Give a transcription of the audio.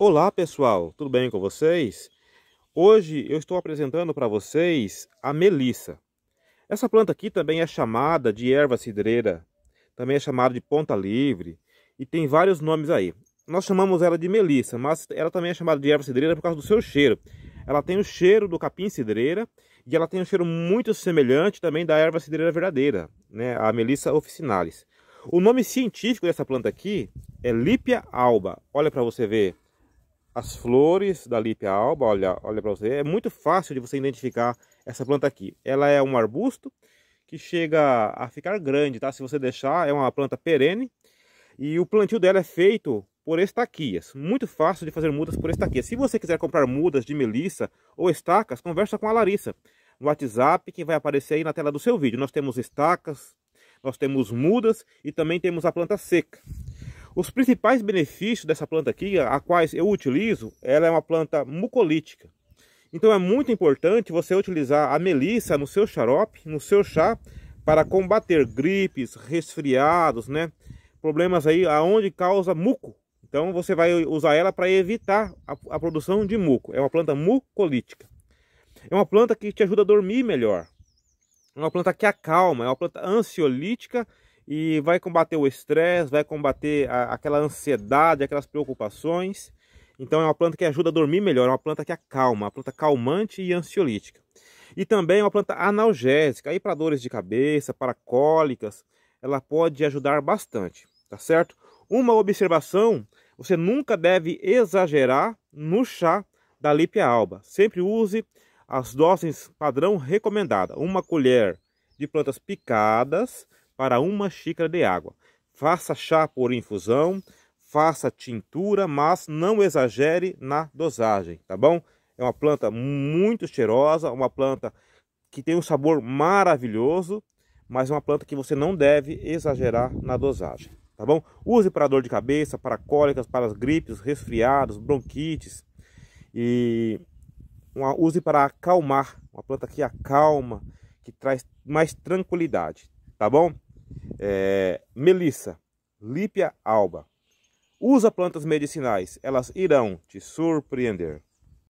Olá pessoal, tudo bem com vocês? Hoje eu estou apresentando para vocês a melissa. Essa planta aqui também é chamada de erva cidreira, também é chamada de ponta livre e tem vários nomes aí. Nós chamamos ela de melissa, mas ela também é chamada de erva cidreira por causa do seu cheiro. Ela tem o cheiro do capim cidreira e ela tem um cheiro muito semelhante também da erva cidreira verdadeira, né, a melissa officinalis. O nome científico dessa planta aqui é Lipia alba. Olha para você ver as flores da lípia alba, olha, olha para você, é muito fácil de você identificar essa planta aqui. Ela é um arbusto que chega a ficar grande, tá? Se você deixar, é uma planta perene e o plantio dela é feito por estaquias. Muito fácil de fazer mudas por estaquias. Se você quiser comprar mudas de melissa ou estacas, conversa com a Larissa no WhatsApp que vai aparecer aí na tela do seu vídeo. Nós temos estacas, nós temos mudas e também temos a planta seca. Os principais benefícios dessa planta aqui, a quais eu utilizo, ela é uma planta mucolítica. Então é muito importante você utilizar a melissa no seu xarope, no seu chá, para combater gripes, resfriados, né? Problemas aí aonde causa muco. Então você vai usar ela para evitar a, a produção de muco. É uma planta mucolítica. É uma planta que te ajuda a dormir melhor. É uma planta que acalma, é uma planta ansiolítica e vai combater o estresse, vai combater a, aquela ansiedade, aquelas preocupações. Então é uma planta que ajuda a dormir melhor, é uma planta que acalma, uma planta calmante e ansiolítica. E também é uma planta analgésica, aí para dores de cabeça, para cólicas, ela pode ajudar bastante, tá certo? Uma observação, você nunca deve exagerar no chá da lípia alba. Sempre use as doses padrão recomendada, uma colher de plantas picadas para uma xícara de água. Faça chá por infusão, faça tintura, mas não exagere na dosagem, tá bom? É uma planta muito cheirosa, uma planta que tem um sabor maravilhoso, mas é uma planta que você não deve exagerar na dosagem, tá bom? Use para dor de cabeça, para cólicas, para as gripes, resfriados, bronquites e uma, use para acalmar, uma planta que acalma, que traz mais tranquilidade, tá bom? É, melissa, Lípia alba. Usa plantas medicinais, elas irão te surpreender.